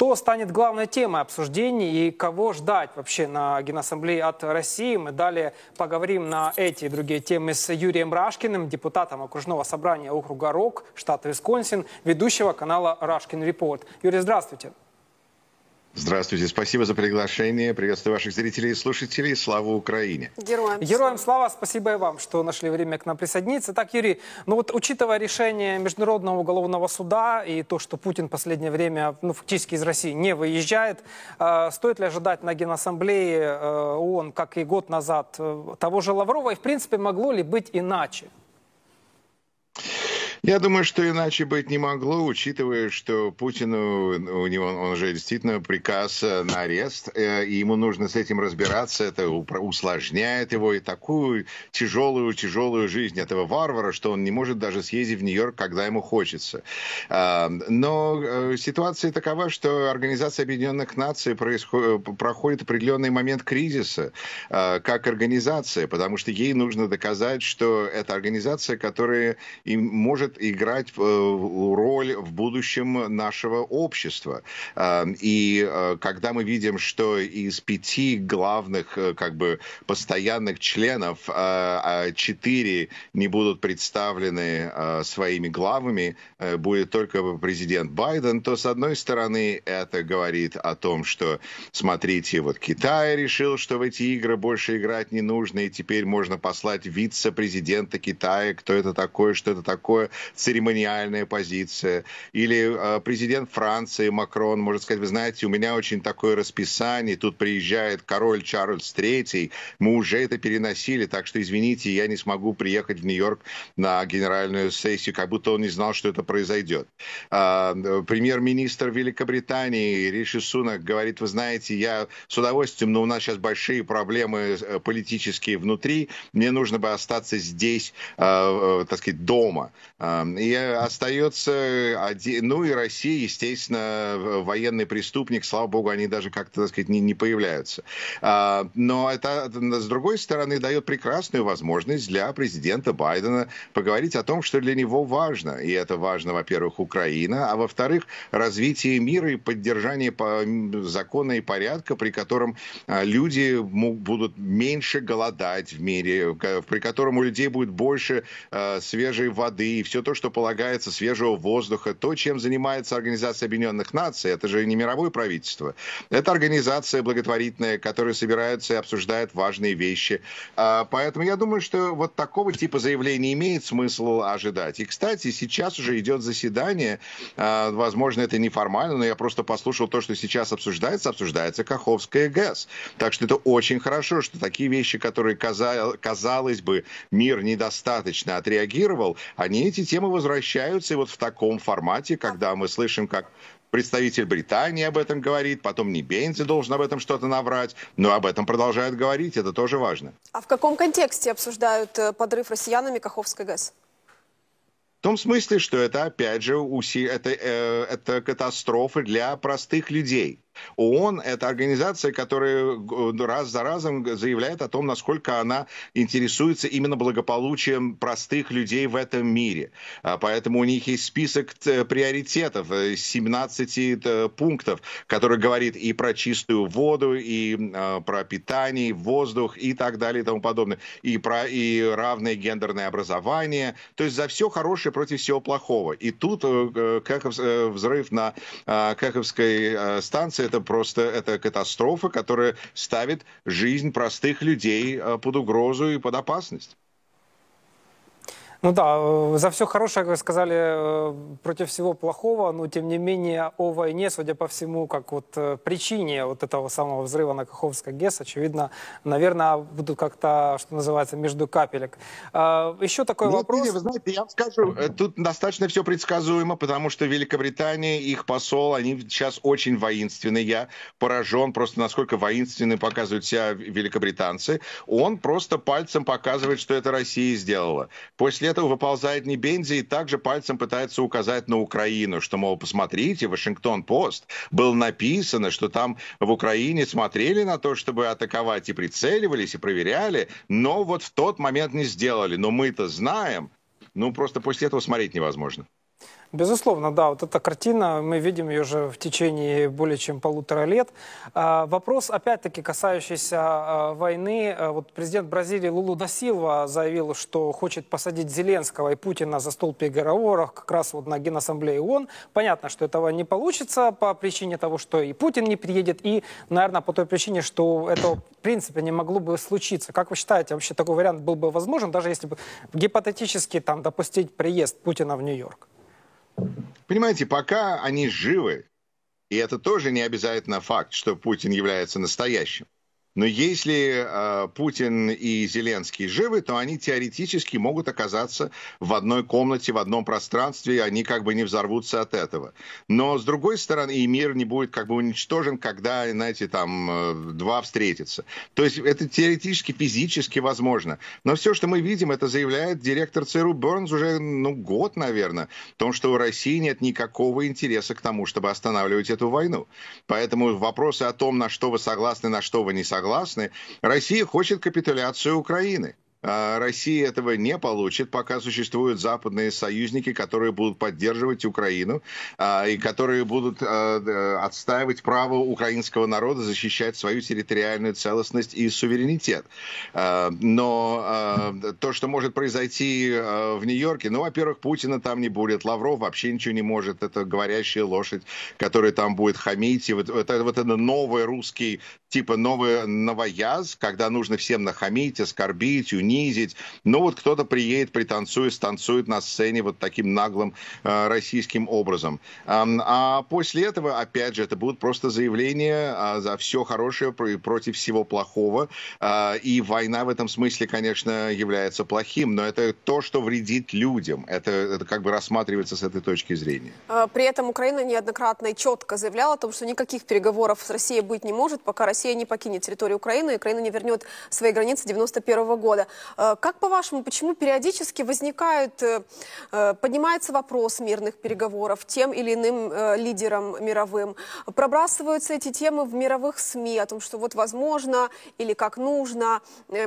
Что станет главной темой обсуждений и кого ждать вообще на Генассамблее от России? Мы далее поговорим на эти и другие темы с Юрием Рашкиным, депутатом окружного собрания округа РОК, штат Висконсин, ведущего канала «Рашкин Репорт». Юрий, здравствуйте. Здравствуйте, спасибо за приглашение. Приветствую ваших зрителей и слушателей. Слава Украине. Героям, Героям слава. Спасибо и вам, что нашли время к нам присоединиться. Так, Юрий, ну вот учитывая решение Международного уголовного суда и то, что Путин в последнее время ну, фактически из России не выезжает, э, стоит ли ожидать на Генассамблее э, ООН, как и год назад, э, того же Лаврова? И, в принципе, могло ли быть иначе? Я думаю, что иначе быть не могло, учитывая, что Путину, ну, у него, он же действительно приказ э, на арест, э, и ему нужно с этим разбираться, это усложняет его и такую тяжелую-тяжелую жизнь этого варвара, что он не может даже съездить в Нью-Йорк, когда ему хочется. А, но э, ситуация такова, что Организация Объединенных Наций проходит определенный момент кризиса как организация, потому что ей нужно доказать, что это организация, которая им может будет играть э, роль в будущем нашего общества. Э, и э, когда мы видим, что из пяти главных как бы постоянных членов а четыре не будут представлены своими главами, будет только президент Байден, то с одной стороны это говорит о том, что смотрите, вот Китай решил, что в эти игры больше играть не нужно, и теперь можно послать вице-президента Китая, кто это такое, что это такое, церемониальная позиция. Или э, президент Франции Макрон может сказать, вы знаете, у меня очень такое расписание, тут приезжает король Чарльз III, мы уже это переносили, так что извините, я не смогу приехать в Нью-Йорк на генеральную сессию, как будто он не знал, что это произойдет. Э, премьер-министр Великобритании Риши Сунак говорит, вы знаете, я с удовольствием, но у нас сейчас большие проблемы э, политические внутри, мне нужно бы остаться здесь, э, э, так сказать, дома. А, и остается один... Ну и Россия, естественно, военный преступник. Слава богу, они даже как-то, так сказать, не, не появляются. А, но это, с другой стороны, дает прекрасную возможность для президента Байдена поговорить о том, что для него важно. И это важно, во-первых, Украина, а во-вторых, развитие мира и поддержание закона и порядка, при котором а, люди будут меньше голодать в мире, при котором у людей будет больше а, свежей воды и все все то, что полагается, свежего воздуха, то, чем занимается Организация Объединенных Наций, это же не мировое правительство, это организация благотворительная, которая собирается и обсуждает важные вещи. А, поэтому я думаю, что вот такого типа заявления имеет смысл ожидать. И, кстати, сейчас уже идет заседание, а, возможно, это неформально, но я просто послушал то, что сейчас обсуждается, обсуждается Каховская ГЭС. Так что это очень хорошо, что такие вещи, которые, казалось бы, мир недостаточно отреагировал, они эти темы возвращаются, и вот в таком формате, когда мы слышим, как представитель Британии об этом говорит, потом не должен об этом что-то наврать, но об этом продолжают говорить, это тоже важно. А в каком контексте обсуждают э, подрыв россиянами Каховской ГЭС? В том смысле, что это, опять же, уси... это, э, это катастрофы для простых людей. ООН — это организация, которая э, раз за разом заявляет о том, насколько она интересуется именно благополучием простых людей в этом мире. А, поэтому у них есть список э, приоритетов, 17 э, пунктов, который говорит и про чистую воду, и а, про питание, воздух и так далее и тому подобное, и про и равное гендерное образование. То есть за все хорошее против всего плохого. И тут как взрыв на а, Каховской станции это просто это катастрофа, которая ставит жизнь простых людей э, под угрозу и под опасность. Ну да, э, за все хорошее, как вы сказали, э, против всего плохого, но тем не менее о войне, судя по всему, как вот э, причине вот этого самого взрыва на Каховской ГЭС, очевидно, наверное, будут как-то, что называется, между капелек. А, Еще такой Нет, ну, вопрос. Или, вы знаете, я вам скажу, тут достаточно все предсказуемо, потому что Великобритания, их посол, они сейчас очень воинственны. Я поражен просто, насколько воинственны показывают себя великобританцы. Он просто пальцем показывает, что это Россия сделала. После этого выползает Небензи и также пальцем пытается указать на Украину, что, мол, посмотрите, Вашингтон-Пост, было написано, что там в Украине смотрели на то, чтобы атаковать, и прицеливались, и проверяли, но вот в тот момент не сделали. Но мы-то знаем, ну просто после этого смотреть невозможно. Безусловно, да, вот эта картина, мы видим ее уже в течение более чем полутора лет. А, вопрос, опять-таки, касающийся а, войны. А, вот президент Бразилии Лулу да Силва заявил, что хочет посадить Зеленского и Путина за стол переговоров как раз вот на Генассамблее ООН. Понятно, что этого не получится по причине того, что и Путин не приедет, и, наверное, по той причине, что это, в принципе, не могло бы случиться. Как вы считаете, вообще такой вариант был бы возможен, даже если бы гипотетически там допустить приезд Путина в Нью-Йорк? Понимаете, пока они живы, и это тоже не обязательно факт, что Путин является настоящим, но если э, Путин и Зеленский живы, то они теоретически могут оказаться в одной комнате, в одном пространстве, и они как бы не взорвутся от этого. Но с другой стороны, и мир не будет как бы уничтожен, когда, знаете, там э, два встретятся. То есть это теоретически, физически возможно. Но все, что мы видим, это заявляет директор ЦРУ Бернс уже ну, год, наверное, в том, что у России нет никакого интереса к тому, чтобы останавливать эту войну. Поэтому вопросы о том, на что вы согласны, на что вы не согласны, согласны, Россия хочет капитуляцию Украины. А Россия этого не получит, пока существуют западные союзники, которые будут поддерживать Украину а, и которые будут а, отстаивать право украинского народа защищать свою территориальную целостность и суверенитет. Но то, что может произойти в Нью-Йорке, ну, во-первых, Путина там не будет, Лавров вообще ничего не может, это говорящая лошадь, которая там будет хамить, и вот это, вот это новый русский, типа новый новояз, когда нужно всем нахамить, оскорбить, унизить, унизить. Ну вот кто-то приедет, пританцует, станцует на сцене вот таким наглым э, российским образом. А, а после этого, опять же, это будут просто заявления а, за все хорошее против всего плохого. А, и война в этом смысле, конечно, является плохим, но это то, что вредит людям. Это, это как бы рассматривается с этой точки зрения. А, при этом Украина неоднократно и четко заявляла о том, что никаких переговоров с Россией быть не может, пока Россия не покинет территорию Украины, и Украина не вернет свои границы 91 -го года. Э, как по-вашему, почему периодически возникает, э, э, поднимается вопрос мирных переговоров тем или иным лидерам мировым? Пробрасываются эти темы в мировых СМИ о том, что вот возможно или как нужно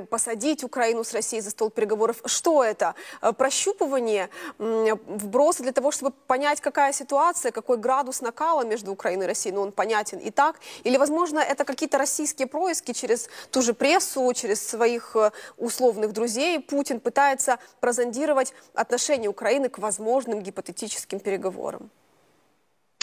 посадить Украину с Россией за стол переговоров. Что это? Прощупывание, вбросы для того, чтобы понять, какая ситуация, какой градус накала между Украиной и Россией, но ну, он понятен и так? Или, возможно, это какие-то российские происки через ту же прессу, через своих условно главных друзей Путин пытается прозондировать отношение Украины к возможным гипотетическим переговорам.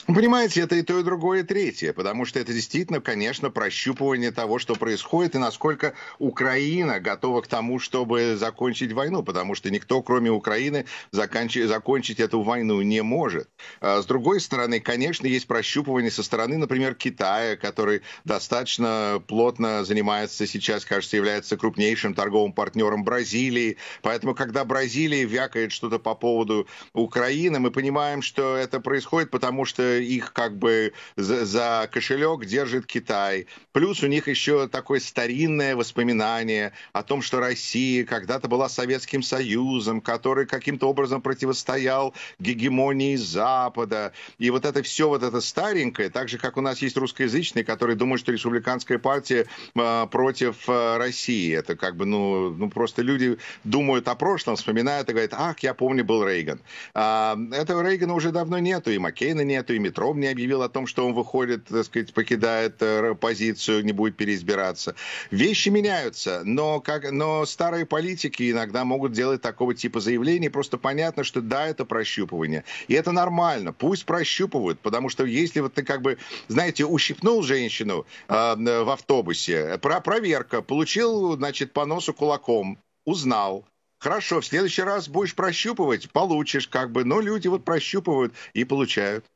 Понимаете, это и то, и другое, и третье, потому что это действительно, конечно, прощупывание того, что происходит, и насколько Украина готова к тому, чтобы закончить войну, потому что никто, кроме Украины, заканчи- закончить эту войну не может. А с другой стороны, конечно, есть прощупывание со стороны, например, Китая, который достаточно плотно занимается сейчас, кажется, является крупнейшим торговым партнером Бразилии, поэтому, когда Бразилия вякает что-то по поводу Украины, мы понимаем, что это происходит, потому что их как бы за, за кошелек держит Китай. Плюс у них еще такое старинное воспоминание о том, что Россия когда-то была Советским Союзом, который каким-то образом противостоял гегемонии Запада. И вот это все, вот это старенькое, так же, как у нас есть русскоязычные, которые думают, что республиканская партия э, против э, России. Это как бы, ну, ну, просто люди думают о прошлом, вспоминают и говорят, ах, я помню, был Рейган. А, этого Рейгана уже давно нету, и Маккейна нету, и Метров не объявил о том, что он выходит, так сказать, покидает э, позицию, не будет переизбираться. Вещи меняются, но, как, но старые политики иногда могут делать такого типа заявлений. Просто понятно, что да, это прощупывание. И это нормально. Пусть прощупывают, потому что если вот ты как бы, знаете, ущипнул женщину э, э в автобусе, э, про проверка, получил, значит, по носу кулаком, узнал, Хорошо, в следующий раз будешь прощупывать, получишь как бы. Но люди вот прощупывают и получают.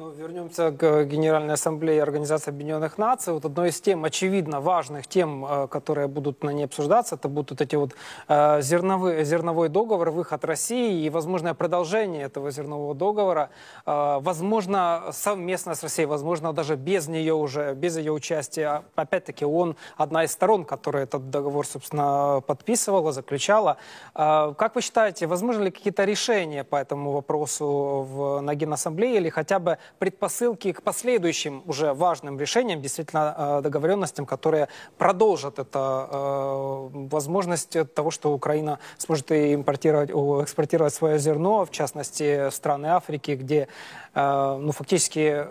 Ну, вернемся к Генеральной Ассамблее Организации Объединенных Наций. Вот одной из тем, очевидно, важных тем, э, которые будут на ней обсуждаться, это будут вот эти вот э, зерновые, зерновой договор, выход России и возможное продолжение этого зернового договора, э, возможно, совместно с Россией, возможно, даже без нее уже, без ее участия. Опять-таки, он одна из сторон, которая этот договор, собственно, подписывала, заключала. как вы считаете, возможно ли какие-то решения по этому вопросу в, на Генассамблее или хотя бы предпосылки к последующим уже важным решениям, действительно э, договоренностям, которые продолжат это э, возможность того, что Украина сможет импортировать, экспортировать свое зерно, в частности, в страны Африки, где э, ну, фактически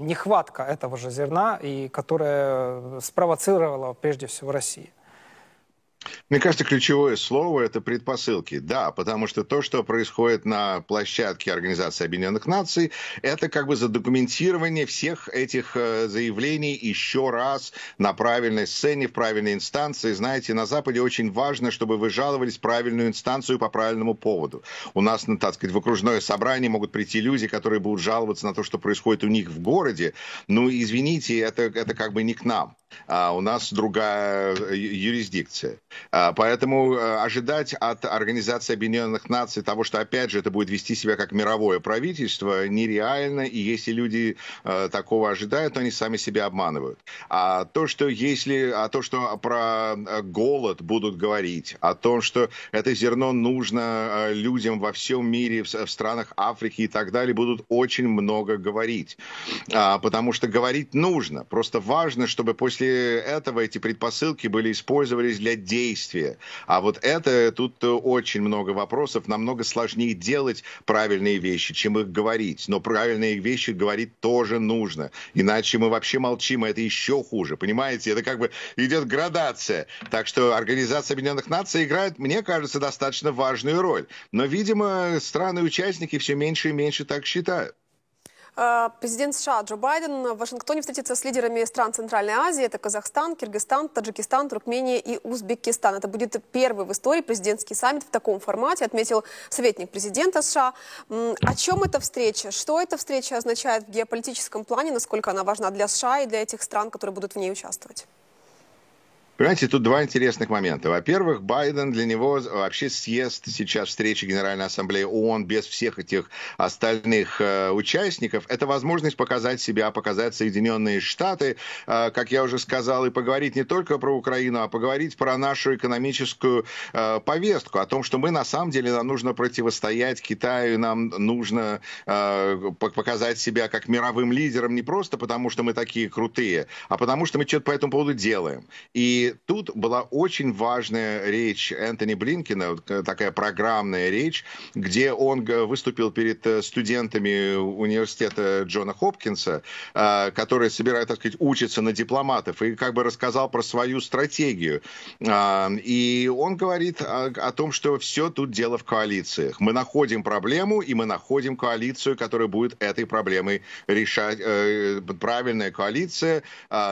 нехватка этого же зерна, и которая спровоцировала прежде всего Россию. Мне кажется, ключевое слово – это предпосылки. Да, потому что то, что происходит на площадке Организации Объединенных Наций, это как бы задокументирование всех этих э, заявлений еще раз на правильной сцене, в правильной инстанции. Знаете, на Западе очень важно, чтобы вы жаловались в правильную инстанцию по правильному поводу. У нас, ну, так сказать, в окружное собрание могут прийти люди, которые будут жаловаться на то, что происходит у них в городе. Ну, извините, это, это как бы не к нам а у нас другая э, юрисдикция. А, поэтому э, ожидать от Организации Объединенных Наций того, что опять же это будет вести себя как мировое правительство, нереально, и если люди э, такого ожидают, то они сами себя обманывают. А то, что если, а то, что про голод будут говорить, о том, что это зерно нужно людям во всем мире, в, странах Африки и так далее, будут очень много говорить. А, потому что говорить нужно. Просто важно, чтобы после после этого эти предпосылки были использовались для действия. А вот это тут э, очень много вопросов. Намного сложнее делать правильные вещи, чем их говорить. Но правильные вещи говорить тоже нужно. Иначе мы вообще молчим, и а это еще хуже. Понимаете, это как бы идет градация. Так что Организация Объединенных Наций играет, мне кажется, достаточно важную роль. Но, видимо, страны-участники все меньше и меньше так считают. Э, президент США Джо Байден в Вашингтоне встретится с лидерами стран Центральной Азии. Это Казахстан, Киргизстан, Таджикистан, Туркмения и Узбекистан. Это будет первый в истории президентский саммит в таком формате, отметил советник президента США. О чем эта встреча? Что эта встреча означает в геополитическом плане? Насколько она важна для США и для этих стран, которые будут в ней участвовать? Понимаете, тут два интересных момента. Во-первых, Байден для него вообще съезд сейчас встречи Генеральной Ассамблеи ООН без всех этих остальных э, участников. Это возможность показать себя, показать Соединенные Штаты, э, как я уже сказал, и поговорить не только про Украину, а поговорить про нашу экономическую э, повестку, о том, что мы на самом деле нам нужно противостоять Китаю, нам нужно э, показать себя как мировым лидером не просто потому, что мы такие крутые, а потому, что мы что-то по этому поводу делаем. И тут была очень важная речь Энтони Блинкина, э, такая программная речь, где он э, выступил перед э, студентами университета Джона Хопкинса, которые собирают, так сказать, учиться на дипломатов, и как бы рассказал про свою стратегию. А, и он говорит о, о том, что все тут дело в коалициях. Мы находим проблему, и мы находим коалицию, которая будет этой проблемой решать. Правильная коалиция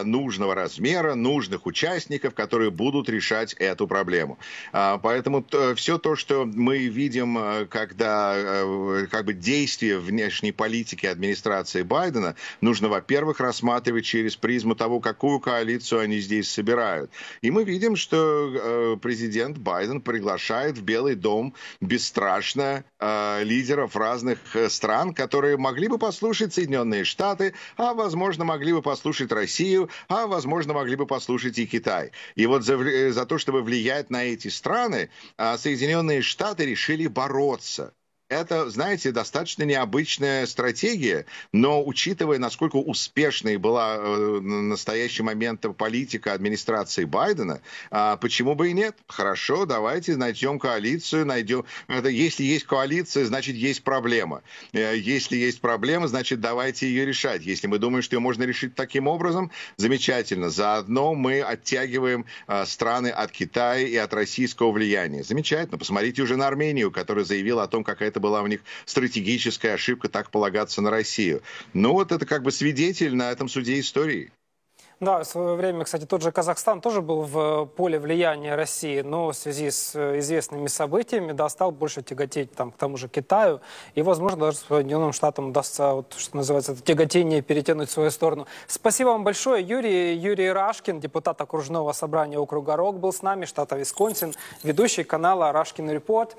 нужного размера, нужных участников, политиков, которые будут решать эту проблему. А, поэтому э, все то, что мы видим, э, когда э, как бы действия внешней политики администрации Байдена, нужно, во-первых, рассматривать через призму того, какую коалицию они здесь собирают. И мы видим, что президент Байден приглашает в Белый дом бесстрашно лидеров разных стран, которые могли бы послушать Соединенные Штаты, а, возможно, могли бы послушать Россию, а, возможно, могли бы послушать и Китай. И вот за, за то, чтобы влиять на эти страны, а Соединенные Штаты решили бороться. Это, знаете, достаточно необычная стратегия, но учитывая, насколько успешной была э, настоящий момент политика администрации Байдена, э, почему бы и нет? Хорошо, давайте найдем коалицию, найдем... Это, если есть коалиция, значит, есть проблема. Э, если есть проблема, значит, давайте ее решать. Если мы думаем, что ее можно решить таким образом, замечательно. Заодно мы оттягиваем э, страны от Китая и от российского влияния. Замечательно. Посмотрите уже на Армению, которая заявила о том, какая это это была у них стратегическая ошибка так полагаться на Россию. Ну вот это как бы свидетель на этом суде истории. Да, в свое время, кстати, тот же Казахстан тоже был в э, поле влияния России, но в связи с э, известными событиями, да, стал больше тяготеть там, к тому же Китаю, и, возможно, даже Соединенным Штатам удастся, вот, что называется, это тяготение перетянуть в свою сторону. Спасибо вам большое, Юрий. Юрий Рашкин, депутат окружного собрания округа РОК, был с нами, штата Висконсин, ведущий канала «Рашкин Репорт».